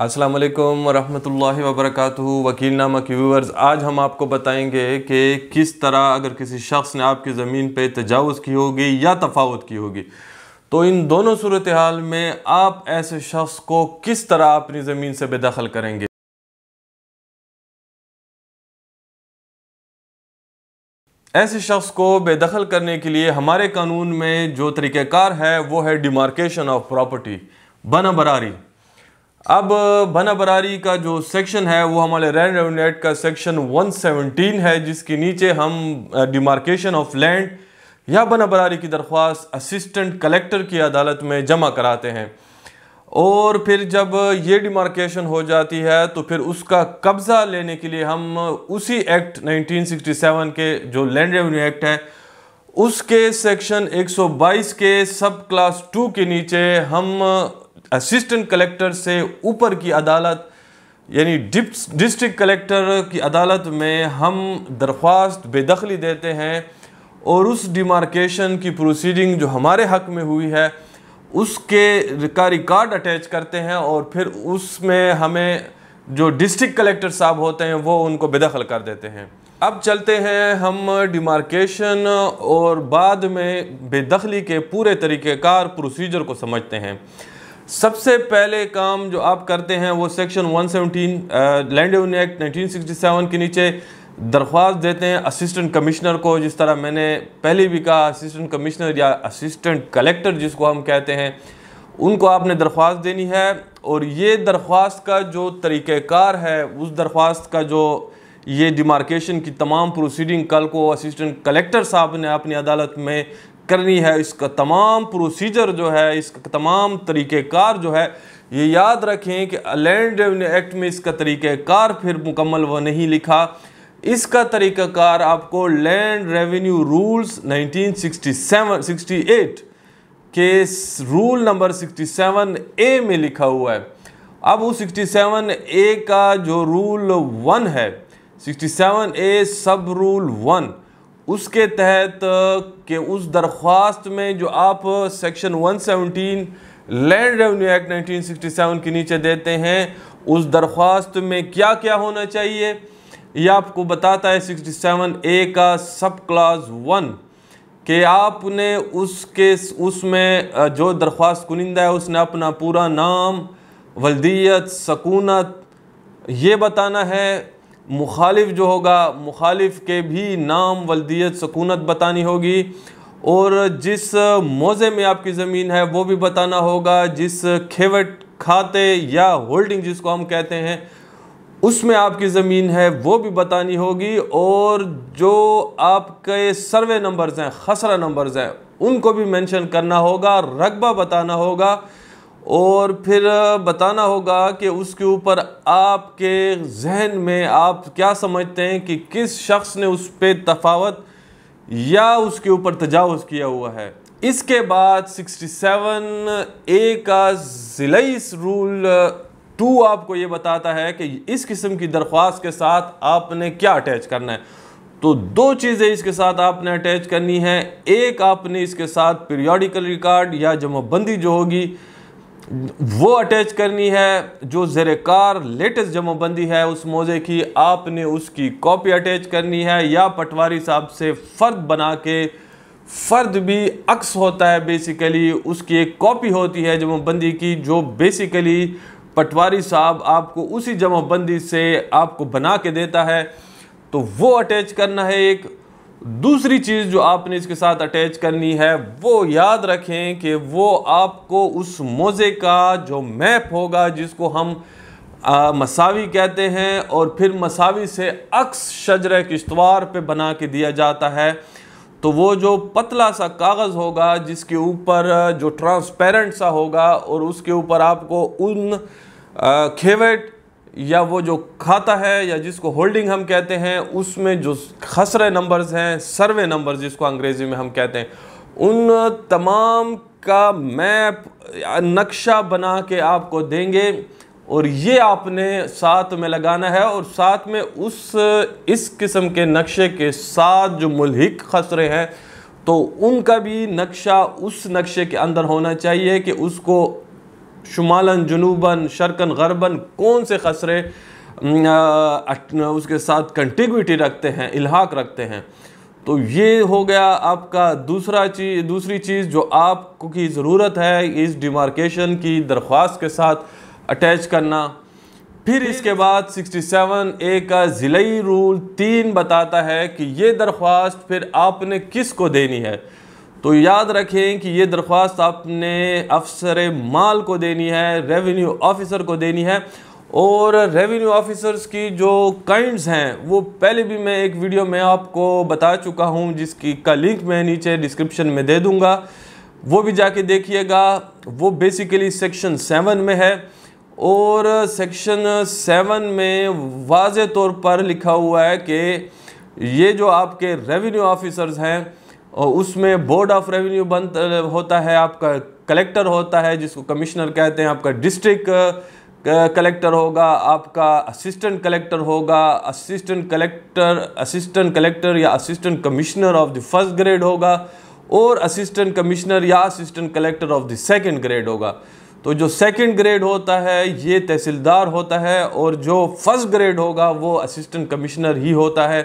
अस्सलाम वालेकुम रहमतुल्लाहि वबरकatuह वकील नामा के व्यूवर्स आज हम आपको बताएंगे कि किस तरह अगर किसी शख्स ने आपकी ज़मीन पे तजावज़ की होगी या तफावत की होगी तो इन दोनों सूरत हाल में आप ऐसे शख्स को किस तरह अपनी ज़मीन से बेदखल करेंगे ऐसे शख्स को बेदखल करने के लिए हमारे कानून में जो तरीक़ार है वो है डिमार्केशन ऑफ प्रॉपर्टी बना बरारी अब भना बरारी का जो सेक्शन है वो हमारे लैंड रेवेन्यू एक्ट का सेक्शन 117 है जिसके नीचे हम डिमार्केशन ऑफ लैंड या बना बरारी की दरख्वास्त असिस्टेंट कलेक्टर की अदालत में जमा कराते हैं और फिर जब ये डिमार्केशन हो जाती है तो फिर उसका कब्ज़ा लेने के लिए हम उसी एक्ट 1967 के जो लैंड रेवेन्यू एक्ट है उसके सेक्शन 122 के सब क्लास टू के नीचे हम असिस्टेंट कलेक्टर से ऊपर की अदालत यानी डिस्ट्रिक्ट कलेक्टर की अदालत में हम दरख्वास्त बेदखली देते हैं और उस डिमार्केशन की प्रोसीडिंग जो हमारे हक में हुई है उसके का रिकॉर्ड अटैच करते हैं और फिर उसमें हमें जो डिस्ट्रिक्ट कलेक्टर साहब होते हैं वो उनको बेदखल कर देते हैं अब चलते हैं हम डिमार्केशन और बाद में बेदखली के पूरे तरीक़ेकार प्रोसीजर को समझते हैं सबसे पहले काम जो आप करते हैं वो सेक्शन 117 लैंड यून एक्ट नाइनटीन के नीचे दरख्वास्त देते हैं असिस्टेंट कमिश्नर को जिस तरह मैंने पहले भी कहा असिस्टेंट कमिश्नर या असिस्टेंट कलेक्टर जिसको हम कहते हैं उनको आपने दरख्वास्त देनी है और ये दरख्वास्त का जो तरीक़ार है उस दरख्वास्त का जो ये डिमार्केशन की तमाम प्रोसीडिंग कल को असिस्टेंट कलेक्टर साहब ने अपनी अदालत में करनी है इसका तमाम प्रोसीजर जो है इसका तमाम तरीक़ेकार जो है ये याद रखें कि लैंड रेवन्यू एक्ट में इसका तरीक़ार फिर मुकम्मल वह नहीं लिखा इसका तरीक़ाकार आपको लैंड रेवेन्यू रूल्स 1967 68 के रूल नंबर 67 ए में लिखा हुआ है अब वो 67 ए का जो रूल वन है 67 ए सब रूल वन उसके तहत के उस दरख्वास्त में जो आप सेक्शन 117 लैंड रेवेन्यू एक्ट 1967 के नीचे देते हैं उस दरख्वास्त में क्या क्या होना चाहिए यह आपको बताता है 67 ए का सब क्लास वन कि आपने उसके उसमें जो दरख्वास्त कुनिंदा है उसने अपना पूरा नाम वल्दियत सकूनत ये बताना है मुखालिफ जो होगा मुखालिफ के भी नाम वल्दियत सकूनत बतानी होगी और जिस मोज़े में आपकी ज़मीन है वो भी बताना होगा जिस खेवट खाते या होल्डिंग जिसको हम कहते हैं उसमें आपकी ज़मीन है वो भी बतानी होगी और जो आपके सर्वे नंबर्स हैं खसरा नंबर्स हैं उनको भी मेंशन करना होगा रकबा बताना होगा और फिर बताना होगा कि उसके ऊपर आपके जहन में आप क्या समझते हैं कि किस शख्स ने उस पर तफावत या उसके ऊपर तजावज़ किया हुआ है इसके बाद 67 ए का ज़िलईस रूल टू आपको ये बताता है कि इस किस्म की दरख्वास्त के साथ आपने क्या अटैच करना है तो दो चीज़ें इसके साथ आपने अटैच करनी है एक आपने इसके साथ पीरियोडिकल रिकॉर्ड या जमाबंदी जो होगी वो अटैच करनी है जो ज़रकार लेटेस्ट जमाबंदी है उस मोज़े की आपने उसकी कॉपी अटैच करनी है या पटवारी साहब से फ़र्द बना के फ़र्द भी अक्स होता है बेसिकली उसकी एक कॉपी होती है जमाबंदी की जो बेसिकली पटवारी साहब आपको उसी जमाबंदी से आपको बना के देता है तो वो अटैच करना है एक दूसरी चीज़ जो आपने इसके साथ अटैच करनी है वो याद रखें कि वो आपको उस मोज़े का जो मैप होगा जिसको हम आ, मसावी कहते हैं और फिर मसावी से अक्स शजर किश्तवार पे बना के दिया जाता है तो वो जो पतला सा कागज़ होगा जिसके ऊपर जो ट्रांसपेरेंट सा होगा और उसके ऊपर आपको उन खेवट या वो जो खाता है या जिसको होल्डिंग हम कहते हैं उसमें जो खसरे नंबर्स हैं सर्वे नंबर जिसको अंग्रेज़ी में हम कहते हैं उन तमाम का मैप नक्शा बना के आपको देंगे और ये आपने साथ में लगाना है और साथ में उस इस किस्म के नक्शे के साथ जो मुलहिक खसरे हैं तो उनका भी नक्शा उस नक्शे के अंदर होना चाहिए कि उसको शुमालन जनूबन शर्कन गरबन कौन से खसरे उसके साथ कंटिग्विटी रखते हैं इलाहाक रखते हैं तो ये हो गया आपका दूसरा चीज़ दूसरी चीज़ जो आपको की ज़रूरत है इस डिमार्केशन की दरख्वास्त के साथ अटैच करना फिर इसके बाद 67 ए का ज़िलई रूल तीन बताता है कि ये दरख्वास्त फिर आपने किस को देनी है तो याद रखें कि ये दरख्वास्त आपने अफसर माल को देनी है रेवेन्यू ऑफिसर को देनी है और रेवेन्यू ऑफिसर्स की जो काइंड्स हैं वो पहले भी मैं एक वीडियो में आपको बता चुका हूँ जिसकी का लिंक मैं नीचे डिस्क्रिप्शन में दे दूँगा वो भी जाके देखिएगा वो बेसिकली सेक्शन सेवन में है और सेक्शन सेवन में वाज तौर पर लिखा हुआ है कि ये जो आपके रेवेन्यू ऑफिसर्स हैं और उसमें बोर्ड ऑफ रेवेन्यू बन होता है आपका कलेक्टर होता है जिसको कमिश्नर कहते हैं आपका डिस्ट्रिक्ट कलेक्टर होगा आपका असिस्टेंट कलेक्टर होगा असिस्टेंट कलेक्टर असिस्टेंट कलेक्टर या assistant commissioner of the first grade होगा और असिस्टेंट कमिश्नर या assistant collector of the second grade होगा तो जो सेकंड ग्रेड होता है ये तहसीलदार होता है और जो फर्स्ट ग्रेड होगा वो असिस्टेंट कमिश्नर ही होता है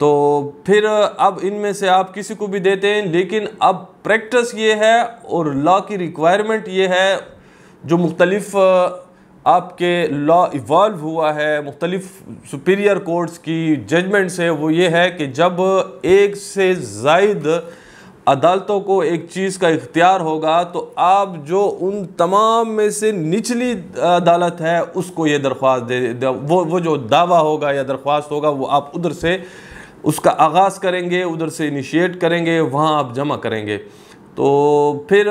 तो फिर अब इनमें से आप किसी को भी देते हैं लेकिन अब प्रैक्टिस ये है और लॉ की रिक्वायरमेंट ये है जो मुख्तलफ़ आपके लॉ इवॉल्व हुआ है मुख्तलिफ सुपीरियर कोर्ट्स की जजमेंट्स है वो ये है कि जब एक से जायद अदालतों को एक चीज़ का इख्तियार होगा तो आप जो उन तमाम में से निचली अदालत है उसको ये दरख्वास्त दे, दे वो वो जो दावा होगा या दरख्वास्त होगा वो आप उधर से उसका आगाज़ करेंगे उधर से इनिशिएट करेंगे वहाँ आप जमा करेंगे तो फिर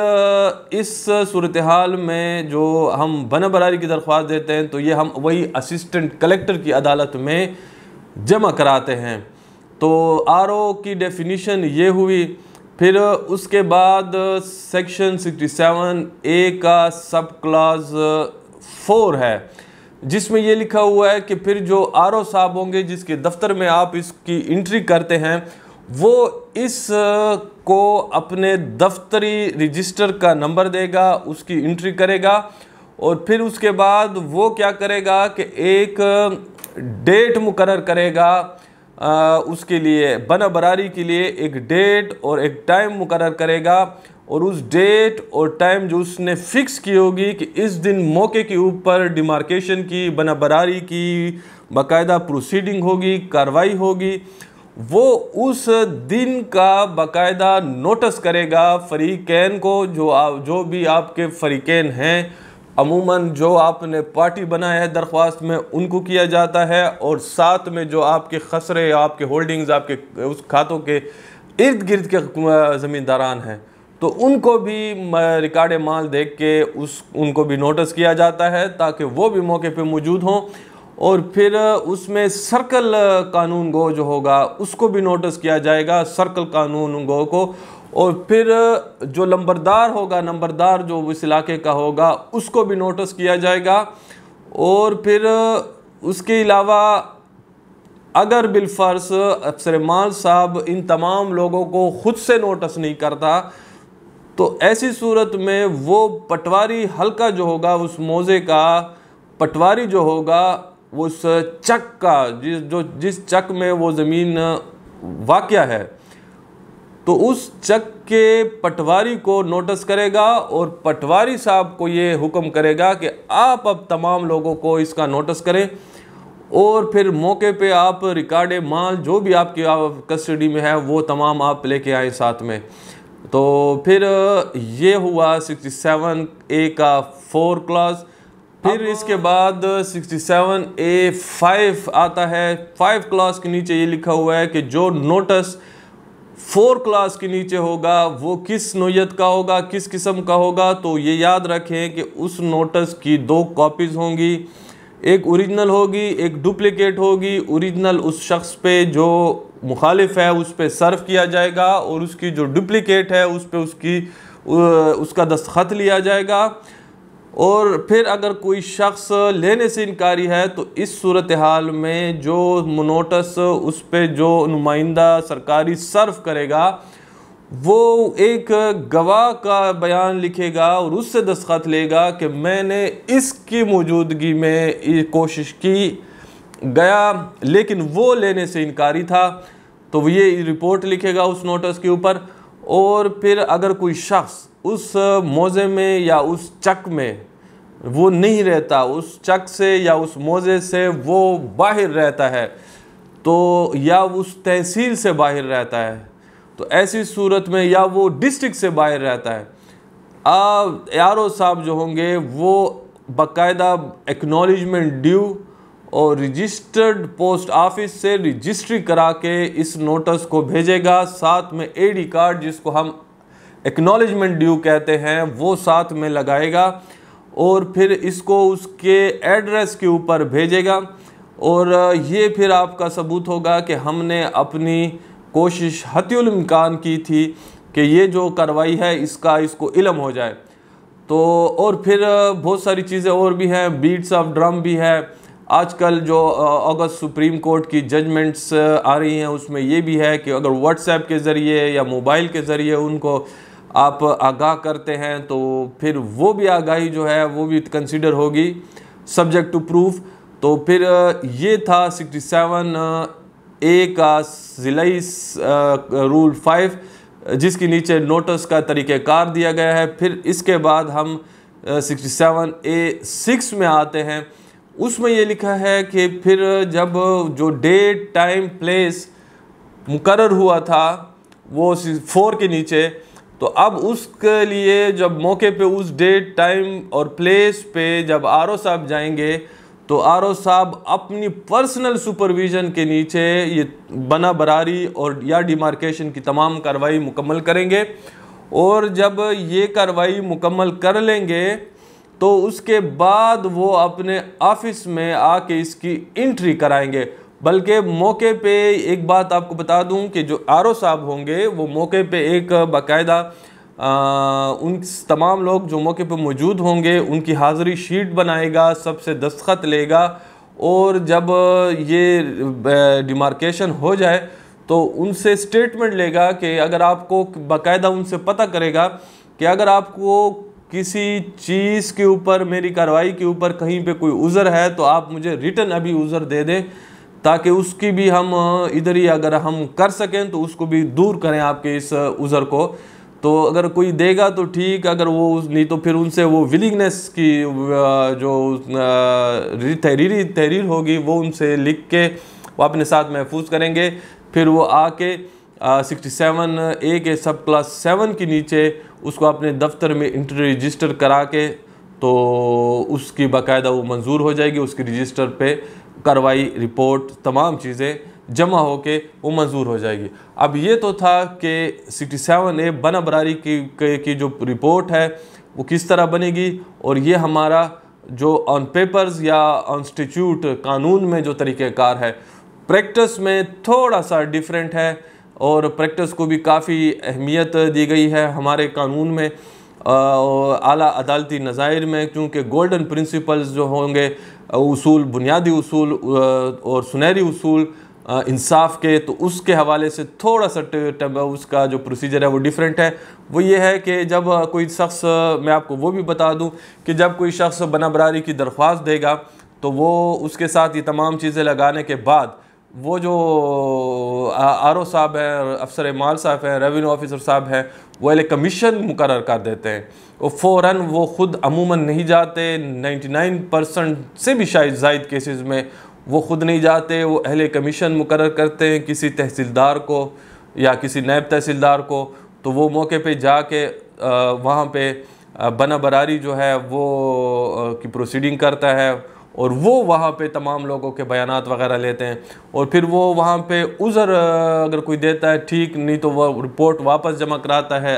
इस सूरत हाल में जो हम बन बरारी की दरख्वास्त देते हैं तो ये हम वही असिस्टेंट कलेक्टर की अदालत में जमा कराते हैं तो आर ओ की डेफिनीशन ये हुई फिर उसके बाद सेक्शन 67 ए का सब क्लास फोर है जिसमें ये लिखा हुआ है कि फिर जो आर साहब होंगे जिसके दफ्तर में आप इसकी इंट्री करते हैं वो इस को अपने दफ्तरी रजिस्टर का नंबर देगा उसकी इंट्री करेगा और फिर उसके बाद वो क्या करेगा कि एक डेट मुकर करेगा आ, उसके लिए बना बरारी के लिए एक डेट और एक टाइम मुकर करेगा और उस डेट और टाइम जो उसने फ़िक्स की होगी कि इस दिन मौके के ऊपर डिमार्केशन की बना बरारी की बाकायदा प्रोसीडिंग होगी कार्रवाई होगी वो उस दिन का बाकायदा नोटिस करेगा फरीकैन को जो आप जो भी आपके फरीकैन हैं अमूमन जो आपने पार्टी बनाया है दरख्वास्त में उनको किया जाता है और साथ में जो आपके खसरे आपके होल्डिंग्स आपके उस खातों के इर्द गिर्द के ज़मींदारान हैं तो उनको भी रिकार्ड माल देख के उस उनको भी नोटिस किया जाता है ताकि वो भी मौके पे मौजूद हों और फिर उसमें सर्कल कानून गो जो होगा उसको भी नोटिस किया जाएगा सर्कल कानून गो को और फिर जो नंबरदार होगा नंबरदार जो उस इलाके का होगा उसको भी नोटिस किया जाएगा और फिर उसके अलावा अगर बिलफर्स अफसर माल साहब इन तमाम लोगों को ख़ुद से नोटिस नहीं करता तो ऐसी सूरत में वो पटवारी हल्का जो होगा उस मोज़े का पटवारी जो होगा उस चक का जिस जो जिस चक में वो ज़मीन वाक़ है तो उस चक के पटवारी को नोटिस करेगा और पटवारी साहब को ये हुक्म करेगा कि आप अब तमाम लोगों को इसका नोटिस करें और फिर मौके पे आप रिकार्ड माल जो भी आपकी आप कस्टडी में है वो तमाम आप लेके आए साथ में तो फिर ये हुआ 67 ए का फोर क्लॉज फिर इसके बाद 67 ए फाइव आता है फाइव क्लॉज के नीचे ये लिखा हुआ है कि जो नोटिस फोर क्लास के नीचे होगा वो किस नोयत का होगा किस किस्म का होगा तो ये याद रखें कि उस नोटिस की दो कॉपीज़ होंगी एक ओरिजिनल होगी एक डुप्लिकेट होगी ओरिजिनल उस शख्स पे जो मुखालिफ है उस पर सर्व किया जाएगा और उसकी जो डुप्लिकेट है उस पर उसकी उसका दस्तखत लिया जाएगा और फिर अगर कोई शख्स लेने से इनकारी है तो इस सूरत हाल में जो नोटस उस पर जो नुमाइंदा सरकारी सर्व करेगा वो एक गवाह का बयान लिखेगा और उससे दस्खत लेगा कि मैंने इसकी मौजूदगी में कोशिश की गया लेकिन वो लेने से इनकारी था तो ये रिपोर्ट लिखेगा उस नोटिस के ऊपर और फिर अगर कोई शख्स उस मोज़े में या उस चक में वो नहीं रहता उस चक से या उस मोज़े से वो बाहर रहता है तो या उस तहसील से बाहर रहता है तो ऐसी सूरत में या वो डिस्ट्रिक्ट से बाहर रहता है आर ओ साहब जो होंगे वो बाकायदा एक्नॉलेजमेंट ड्यू और रजिस्टर्ड पोस्ट ऑफिस से रजिस्ट्री करा के इस नोटिस को भेजेगा साथ में एडी कार्ड जिसको हम एक्नॉलेजमेंट ड्यू कहते हैं वो साथ में लगाएगा और फिर इसको उसके एड्रेस के ऊपर भेजेगा और ये फिर आपका सबूत होगा कि हमने अपनी कोशिश हतुल इम्कान की थी कि ये जो कार्रवाई है इसका इसको इलम हो जाए तो और फिर बहुत सारी चीज़ें और भी हैं बीट्स ऑफ ड्रम भी है आजकल जो अगस्त सुप्रीम कोर्ट की जजमेंट्स आ रही हैं उसमें ये भी है कि अगर व्हाट्सएप के ज़रिए या मोबाइल के ज़रिए उनको आप आगाह करते हैं तो फिर वो भी आगाही जो है वो भी कंसिडर होगी सब्जेक्ट टू प्रूफ तो फिर ये था सिक्सटी सेवन ए का जिलाई रूल फाइव जिसके नीचे नोटिस का तरीक़ार दिया गया है फिर इसके बाद हम सिक्सटी सेवन ए सिक्स में आते हैं उसमें ये लिखा है कि फिर जब जो डेट टाइम प्लेस मुकर हुआ था वो फोर के नीचे तो अब उसके लिए जब मौके पे उस डेट टाइम और प्लेस पे जब आर साहब जाएंगे तो आर साहब अपनी पर्सनल सुपरविज़न के नीचे ये बना बरारी और या डिमार्केशन की तमाम कार्रवाई मुकम्मल करेंगे और जब ये कार्रवाई मुकम्मल कर लेंगे तो उसके बाद वो अपने ऑफिस में आके इसकी एंट्री कराएंगे बल्कि मौके पे एक बात आपको बता दूं कि जो आर साहब होंगे वो मौके पे एक बाकायदा उन तमाम लोग जो मौके पे मौजूद होंगे उनकी हाज़री शीट बनाएगा सबसे दस्तखत लेगा और जब ये डिमार्केशन हो जाए तो उनसे स्टेटमेंट लेगा कि अगर आपको बाकायदा उनसे पता करेगा कि अगर आपको किसी चीज़ के ऊपर मेरी कार्रवाई के ऊपर कहीं पे कोई उज़र है तो आप मुझे रिटर्न अभी उज़र दे दें ताकि उसकी भी हम इधर ही अगर हम कर सकें तो उसको भी दूर करें आपके इस उज़र को तो अगर कोई देगा तो ठीक अगर वो नहीं तो फिर उनसे वो विलिंगनेस की जो तहरीरी तहरीर होगी वो उनसे लिख के वो अपने साथ महफूज करेंगे फिर वो आके सिक्सटी सेवन ए के सब क्लास सेवन के नीचे उसको अपने दफ्तर में इंट्री रजिस्टर करा के तो उसकी बाकायदा वो मंजूर हो जाएगी उसकी रजिस्टर पे कार्रवाई रिपोर्ट तमाम चीज़ें जमा हो के वो मंजूर हो जाएगी अब ये तो था कि सिक्सटी सेवन ए बना बरारी की, की जो रिपोर्ट है वो किस तरह बनेगी और ये हमारा जो ऑन पेपर्स या ऑन कानून में जो तरीक़ेकार है प्रैक्टिस में थोड़ा सा डिफरेंट है और प्रैक्टिस को भी काफ़ी अहमियत दी गई है हमारे कानून में आला अदालती नज़ायर में क्योंकि गोल्डन प्रिंसिपल्स जो होंगे उसूल बुनियादी उसूल और सुनहरी उसूल इंसाफ के तो उसके हवाले से थोड़ा सा उसका जो प्रोसीजर है वो डिफरेंट है वो ये है कि जब कोई शख्स मैं आपको वो भी बता दूं कि जब कोई शख्स बना बरारी की दरख्वास्त देगा तो वो उसके साथ ये तमाम चीज़ें लगाने के बाद वो जो आर ओ साहब हैं अफसर माल साहब हैं रेवेन्यू ऑफिसर साहब हैं वो एल कमीशन मुकर कर देते हैं और फ़ौर वो ख़ुद अमूमन नहीं जाते 99 परसेंट से भी शायद जायद केसेस में वो ख़ुद नहीं जाते वो अहल कमीशन मुकर करते हैं किसी तहसीलदार को या किसी नायब तहसीलदार को तो वो मौके पे जाके वहाँ पे बना बरारी जो है वो की प्रोसीडिंग करता है और वो वहाँ पे तमाम लोगों के बयान वगैरह लेते हैं और फिर वो वहाँ पे उज़र अगर कोई देता है ठीक नहीं तो वह रिपोर्ट वापस जमा कराता है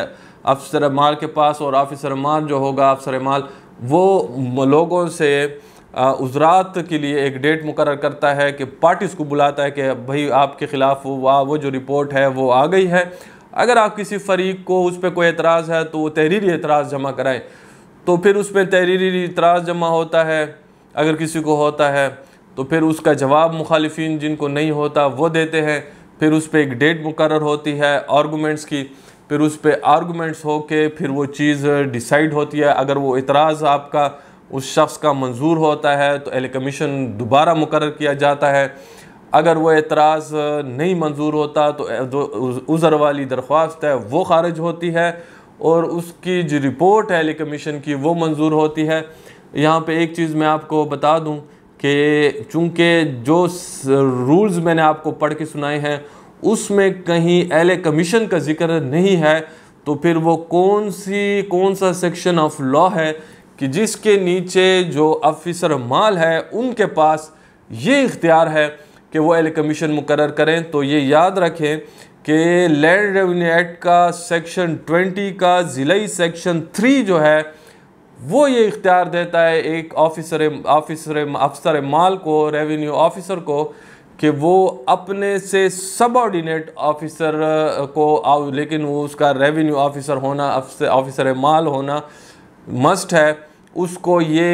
अफसर माल के पास और आफिसर माल जो होगा अफसर माल वो लोगों से उजरात के लिए एक डेट मुकर करता है कि पार्टीज़ को बुलाता है कि भाई आपके ख़िलाफ़ वाह वो जो रिपोर्ट है वो आ गई है अगर आप किसी फरीक को उस पर कोई एतराज़ है तो वो तहरीरी एतराज़ जमा कराएँ तो फिर उस पर तहरीरी एतराज़ जमा होता है अगर किसी को होता है तो फिर उसका जवाब मुखालफी जिनको नहीं होता वो देते हैं फिर उस पर एक डेट मुकर होती है आर्गूमेंट्स की फिर उस पर आर्गूमेंट्स हो के फिर वो चीज़ डिसाइड होती है अगर वो इतराज़ आपका उस शख्स का मंजूर होता है तो एल कमीशन दोबारा मुकर किया जाता है अगर वो एतराज़ नहीं मंजूर होता तो उज़र वाली दरख्वास्त है वो खारिज होती है और उसकी जो रिपोर्ट है एल कमीशन की वो मंजूर होती है यहाँ पे एक चीज़ मैं आपको बता दूँ कि चूँकि जो रूल्स मैंने आपको पढ़ के सुनाए हैं उसमें कहीं एल कमीशन का जिक्र नहीं है तो फिर वो कौन सी कौन सा सेक्शन ऑफ लॉ है कि जिसके नीचे जो ऑफिसर माल है उनके पास ये इख्तियार है कि वो एल कमीशन मुकर करें तो ये याद रखें कि लैंड रेवेन्यू एक्ट का सेक्शन 20 का ज़िली सेक्शन 3 जो है वो ये इख्तियार देता है एक ऑफिसर ऑफिसर अफसर माल को रेवेन्यू ऑफिसर को कि वो अपने से सबॉर्डिनेट ऑफिसर को आओ लेकिन वो उसका रेवेन्यू ऑफिसर होना ऑफिसर माल होना मस्ट है उसको ये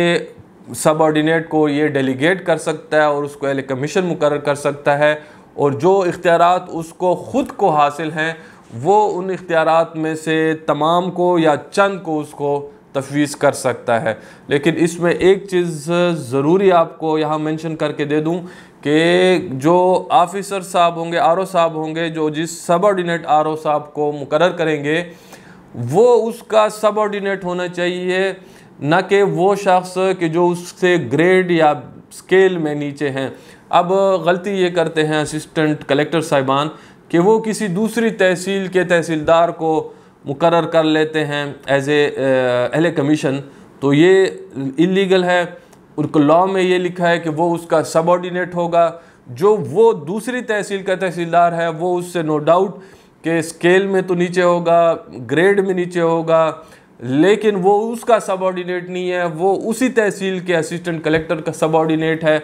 सबॉर्डिनेट को ये डेलीगेट कर सकता है और उसको एल कमीशन मुकर कर सकता है और जो इख्तियार उसको ख़ुद को हासिल हैं वो उन इख्तियार में से तमाम को या चंद को उसको तफवीज़ कर सकता है लेकिन इसमें एक चीज़ ज़रूरी आपको यहाँ मेंशन करके दे दूँ कि जो आफिसर साहब होंगे आर साहब होंगे जो जिस सबऑर्डिनेट आर साहब को मुकर करेंगे वो उसका सबऑर्डिनेट होना चाहिए न कि वो शख्स कि जो उससे ग्रेड या स्केल में नीचे हैं अब गलती ये करते हैं असिस्टेंट कलेक्टर साहिबान कि वो किसी दूसरी तहसील के तहसीलदार को मुकर कर लेते हैं एज ए कमीशन तो ये इलीगल है उनको लॉ में ये लिखा है कि वो उसका सबॉर्डिनेट होगा जो वो दूसरी तहसील का तहसीलदार है वो उससे नो डाउट के स्केल में तो नीचे होगा ग्रेड में नीचे होगा लेकिन वो उसका सबॉर्डिनेट नहीं है वो उसी तहसील के असिस्टेंट कलेक्टर का सबॉर्डिनेट है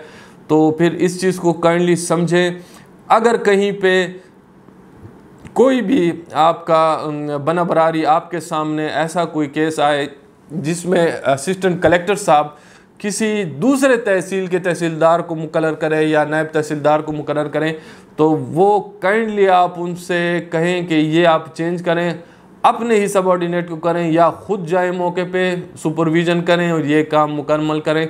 तो फिर इस चीज़ को काइंडली समझें अगर कहीं पर कोई भी आपका बना बरारी आपके सामने ऐसा कोई केस आए जिसमें असिस्टेंट कलेक्टर साहब किसी दूसरे तहसील के तहसीलदार को मुकर करें या नायब तहसीलदार को मुकर करें तो वो काइंडली आप उनसे कहें कि ये आप चेंज करें अपने ही सबॉर्डिनेट को करें या ख़ुद जाए मौके पे सुपरविज़न करें और ये काम मुकम्मल करें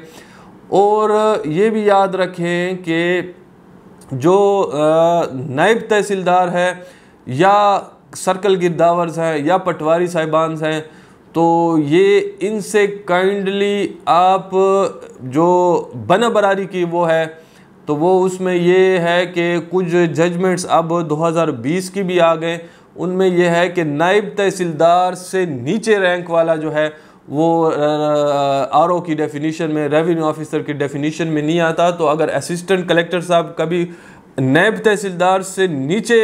और ये भी याद रखें कि जो नायब तहसीलदार है या सर्कल गिरदावर्स हैं या पटवारी साहिबान हैं तो ये इनसे काइंडली आप जो बन बरारी की वो है तो वो उसमें ये है कि कुछ जजमेंट्स अब 2020 की भी आ गए उनमें यह है कि नायब तहसीलदार से नीचे रैंक वाला जो है वो आर की डेफिनीशन में रेवेन्यू ऑफिसर की डेफिनीशन में नहीं आता तो अगर असिस्टेंट कलेक्टर साहब कभी नैब तहसीलदार से नीचे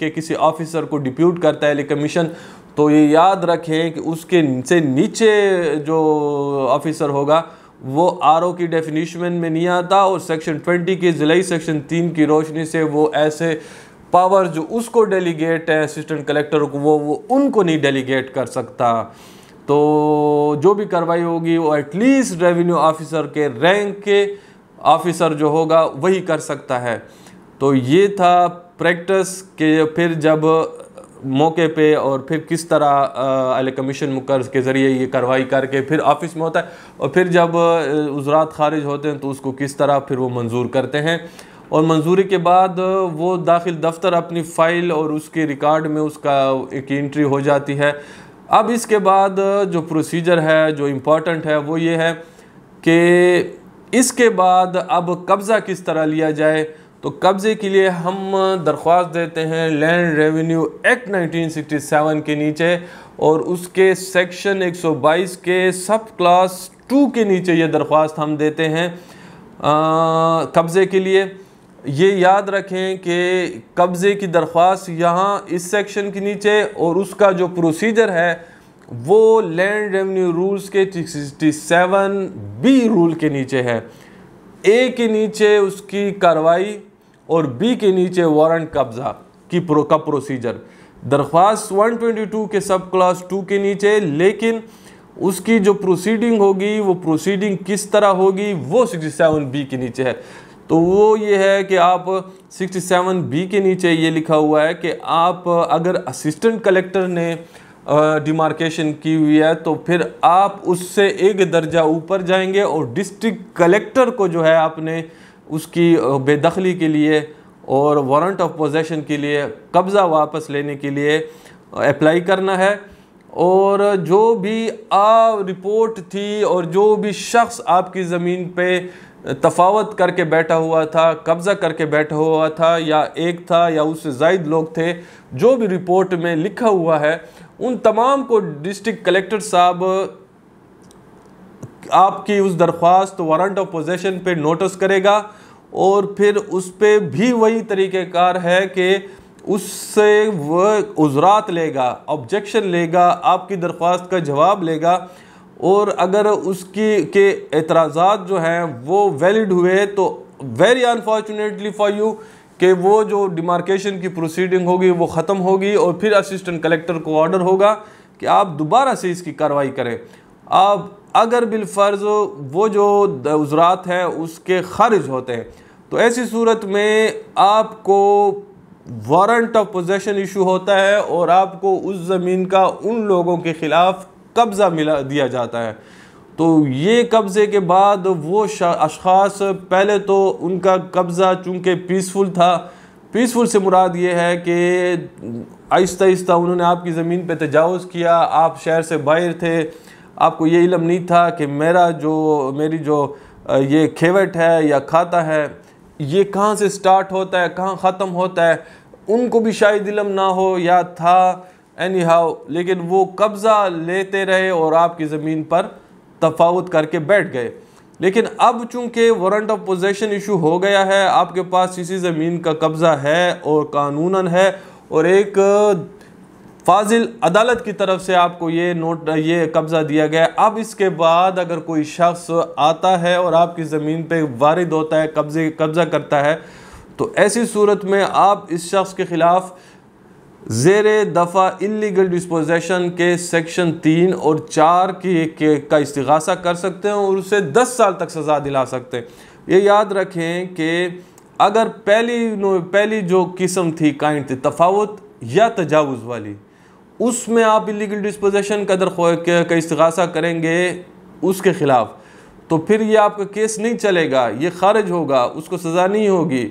के किसी ऑफिसर को डिप्यूट करता है कमीशन तो ये याद रखें कि उसके से नीचे जो ऑफिसर होगा वो आर की डेफिनीशन में नहीं आता और सेक्शन 20 के ज़िले सेक्शन 3 की रोशनी से वो ऐसे पावर जो उसको डेलीगेट है असिस्टेंट कलेक्टर को वो वो उनको नहीं डेलीगेट कर सकता तो जो भी कार्रवाई होगी वो एटलीस्ट रेवेन्यू ऑफिसर के रैंक के ऑफिसर जो होगा वही कर सकता है तो ये था प्रैक्टिस के फिर जब मौके पे और फिर किस तरह अली कमीशन मुकर के ज़रिए ये कार्रवाई करके फिर ऑफिस में होता है और फिर जब उजरात खारिज होते हैं तो उसको किस तरह फिर वो मंजूर करते हैं और मंजूरी के बाद वो दाखिल दफ्तर अपनी फ़ाइल और उसके रिकॉर्ड में उसका एक एंट्री हो जाती है अब इसके बाद जो प्रोसीजर है जो इम्पोर्टेंट है वो ये है कि इसके बाद अब कब्ज़ा किस तरह लिया जाए तो कब्ज़े के लिए हम दरख्वास्त देते हैं लैंड रेवेन्यू एक्ट 1967 के नीचे और उसके सेक्शन 122 के सब क्लास टू के नीचे ये दरख्वास्त हम देते हैं कब्ज़े के लिए ये याद रखें कि कब्ज़े की दरख्वास्त यहाँ इस सेक्शन के नीचे और उसका जो प्रोसीजर है वो लैंड रेवेन्यू रूल्स के सिक्सटी सेवन बी रूल के नीचे है ए के नीचे उसकी कार्रवाई और बी के नीचे वारंट कब्जा की प्रो का प्रोसीजर दरख्वास्त 122 के सब क्लास टू के नीचे लेकिन उसकी जो प्रोसीडिंग होगी वो प्रोसीडिंग किस तरह होगी वो 67 बी के नीचे है तो वो ये है कि आप 67 बी के नीचे ये लिखा हुआ है कि आप अगर असिस्टेंट कलेक्टर ने डिमार्केशन की हुई है तो फिर आप उससे एक दर्जा ऊपर जाएंगे और डिस्ट्रिक्ट कलेक्टर को जो है आपने उसकी बेदखली के लिए और वारंट ऑफ पोजेसन के लिए कब्ज़ा वापस लेने के लिए अप्लाई करना है और जो भी आ रिपोर्ट थी और जो भी शख्स आपकी ज़मीन पे तफावत करके बैठा हुआ था कब्ज़ा करके बैठा हुआ था या एक था या उससे जायद लोग थे जो भी रिपोर्ट में लिखा हुआ है उन तमाम को डिस्ट्रिक्ट कलेक्टर साहब आपकी उस दरख्वास्त वारंट ऑफ पोजेशन पे नोटिस करेगा और फिर उस पर भी वही तरीक़ेकार है कि उससे वह उजरात लेगा ऑब्जेक्शन लेगा आपकी दरख्वास्त का जवाब लेगा और अगर उसकी के एतराज़ा जो हैं वो वैलिड हुए तो वेरी अनफॉर्चुनेटली फॉर यू कि वो जो डिमार्केशन की प्रोसीडिंग होगी वो ख़त्म होगी और फिर असिस्टेंट कलेक्टर को ऑर्डर होगा कि आप दोबारा से इसकी कार्रवाई करें अब अगर बिलफ़र्ज़ वो जो उजरात हैं उसके खारिज होते हैं तो ऐसी सूरत में आपको वारंट ऑफ पोजेसन इशू होता है और आपको उस ज़मीन का उन लोगों के ख़िलाफ़ कब्ज़ा मिला दिया जाता है तो ये कब्ज़े के बाद वो अशास पहले तो उनका कब्ज़ा चूँकि पीसफुल था पीसफुल से मुराद ये है कि आहिस्ता आहिस्ता उन्होंने आपकी ज़मीन पर तजावज़ किया आप शहर से बाहर थे आपको ये इलम नहीं था कि मेरा जो मेरी जो ये खेवट है या खाता है ये कहाँ से स्टार्ट होता है कहाँ ख़त्म होता है उनको भी शायद इलम ना हो या था एनी हाउ लेकिन वो कब्ज़ा लेते रहे और आपकी ज़मीन पर तफावत करके बैठ गए लेकिन अब चूंकि वारंट ऑफ पोजेसन इशू हो गया है आपके पास इसी ज़मीन का कब्ज़ा है और कानूनन है और एक फाजिल अदालत की तरफ से आपको ये नोट ये कब्ज़ा दिया गया अब इसके बाद अगर कोई शख्स आता है और आपकी ज़मीन पे वारिद होता है कब्ज़े कब्ज़ा करता है तो ऐसी सूरत में आप इस शख्स के ख़िलाफ़ जेर दफ़ा इलीगल डिस्पोजेशन के सेक्शन तीन और चार की के, का इस्तगासा कर सकते हैं और उसे दस साल तक सज़ा दिला सकते हैं ये याद रखें कि अगर पहली पहली जो किस्म थी काइंड थी तफावत या तजावज़ वाली उसमें आप इलीगल डिस्पोजेशन का दर का इस्तगासा करेंगे उसके ख़िलाफ़ तो फिर ये आपका केस नहीं चलेगा ये खारिज होगा उसको सज़ा नहीं होगी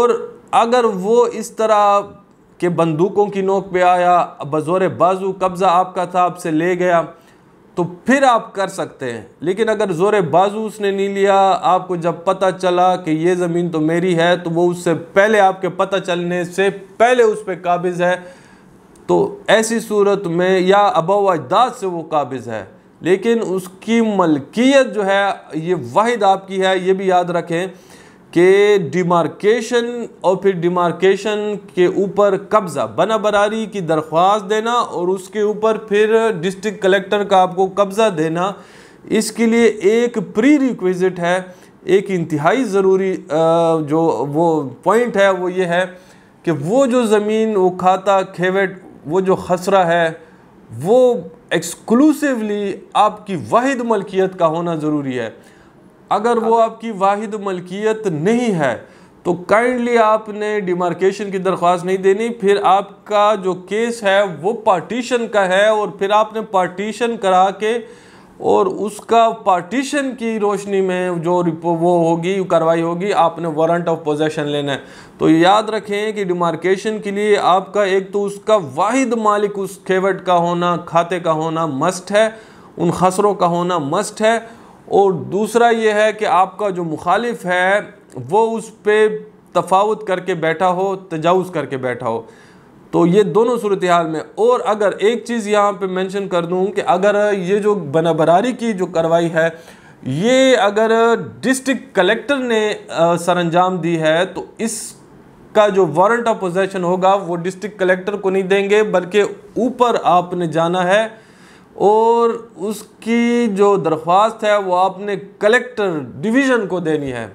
और अगर वो इस तरह कि बंदूकों की नोक पे आया बज़ोर बाजू कब्ज़ा आपका था आपसे ले गया तो फिर आप कर सकते हैं लेकिन अगर ज़ोर बाजू उसने नहीं लिया आपको जब पता चला कि ये ज़मीन तो मेरी है तो वो उससे पहले आपके पता चलने से पहले उस पर काबिज़ है तो ऐसी सूरत में या अबव अजदाद से वो काबिज़ है लेकिन उसकी मलकियत जो है ये वाहिद आपकी है ये भी याद रखें के डिमार्केशन और फिर डिमार्केशन के ऊपर कब्ज़ा बना बरारी की दरख्वास्त देना और उसके ऊपर फिर डिस्ट्रिक्ट कलेक्टर का आपको कब्ज़ा देना इसके लिए एक प्री रिक्विज़िट है एक इंतहाई ज़रूरी जो वो पॉइंट है वो ये है कि वो जो ज़मीन वो खाता खेवट वो जो खसरा है वो एक्सक्लूसिवली आपकी वाहिद मलकियत का होना ज़रूरी है अगर वो आपकी वाहिद मलकियत नहीं है तो काइंडली आपने डिमार्केशन की दरख्वास्त नहीं देनी फिर आपका जो केस है वो पार्टीशन का है और फिर आपने पार्टीशन करा के और उसका पार्टीशन की रोशनी में जो वो होगी कार्रवाई होगी आपने वारंट ऑफ पोजेशन लेना है तो याद रखें कि डिमार्केशन के लिए आपका एक तो उसका वाहिद मालिक उस खेवट का होना खाते का होना मस्ट है उन खसरों का होना मस्ट है और दूसरा ये है कि आपका जो मुखालिफ है वो उस पर तफावत करके बैठा हो तजावज करके बैठा हो तो ये दोनों सूरत हाल में और अगर एक चीज़ यहाँ पे मेंशन कर दूँ कि अगर ये जो बना बरारी की जो कार्रवाई है ये अगर डिस्ट्रिक्ट कलेक्टर ने सर अंजाम दी है तो इसका जो वारंट ऑफ पोजेशन होगा वो डिस्ट्रिक्ट कलेक्टर को नहीं देंगे बल्कि ऊपर आपने जाना है और उसकी जो दरख्वास्त है वो आपने कलेक्टर डिवीज़न को देनी है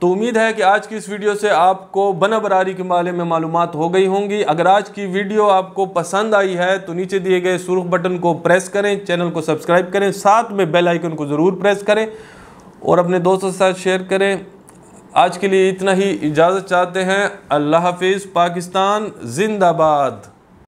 तो उम्मीद है कि आज की इस वीडियो से आपको बना बरारी के बारे में मालूम हो गई होंगी अगर आज की वीडियो आपको पसंद आई है तो नीचे दिए गए सुरख बटन को प्रेस करें चैनल को सब्सक्राइब करें साथ में बेल आइकन को ज़रूर प्रेस करें और अपने दोस्तों के साथ शेयर करें आज के लिए इतना ही इजाज़त चाहते हैं अल्लाह हाफिज़ पाकिस्तान जिंदाबाद